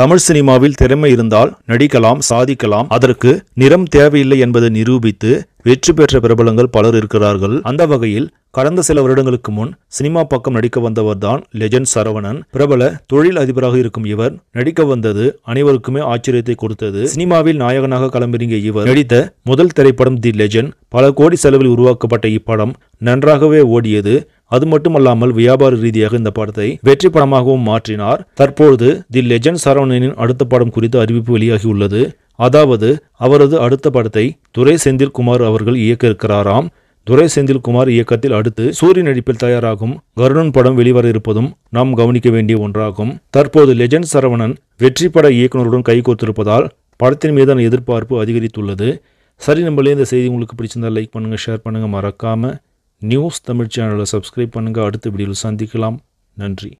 தமிழ் சினிமாவில் திறமை இருந்தால் நடிக்கலாம் சாதிக்கலாம் அதற்கு நிறம் தேவையில்லை என்பதை நிரூபித்து வெற்றி பெற்ற பிரபலங்கள் பலர் இருக்கிறார்கள் அந்த வகையில் கடந்த சில வருடங்களுக்கு முன் சினிமா பக்கம் நடிக்க வந்தவர்தான் லெஜண்ட் சரவணன் பிரபல தொழில் அதிபராக இருக்கும் இவர் நடிக்க வந்தது அனைவருக்குமே ஆச்சரியத்தை கொடுத்தது சினிமாவில் நாயகனாக களமிறங்கிய இவர் நடித்த முதல் திரைப்படம் தி லெஜண்ட் பல கோடி செலவில் உருவாக்கப்பட்ட இப்படம் நன்றாகவே ஓடியது அது மட்டுமல்லாமல் வியாபார ரீதியாக இந்த படத்தை வெற்றி படமாகவும் மாற்றினார் தற்பொழுது தி லெஜண்ட் சரவணனின் அடுத்த படம் குறித்து அறிவிப்பு வெளியாகியுள்ளது அதாவது அவரது அடுத்த படத்தை துரை செந்தில்குமார் அவர்கள் இயக்க இருக்கிறாராம் துரை செந்தில்குமார் இயக்கத்தில் அடுத்து சூரிய நடிப்பில் தயாராகும் கருணன் படம் வெளிவர இருப்பதும் நாம் கவனிக்க வேண்டிய ஒன்றாகும் தற்போது லெஜண்ட் சரவணன் வெற்றி பட இயக்குநருடன் கைகோர்த்திருப்பதால் படத்தின் மீதான எதிர்பார்ப்பு அதிகரித்துள்ளது சரி நம்மளே இந்த செய்தி உங்களுக்கு பிடிச்சிருந்தால் லைக் பண்ணுங்கள் ஷேர் பண்ணுங்கள் மறக்காமல் நியூஸ் தமிழ் சேனலை சப்ஸ்கிரைப் பண்ணுங்கள் அடுத்த வீடியோவில் சந்திக்கலாம் நன்றி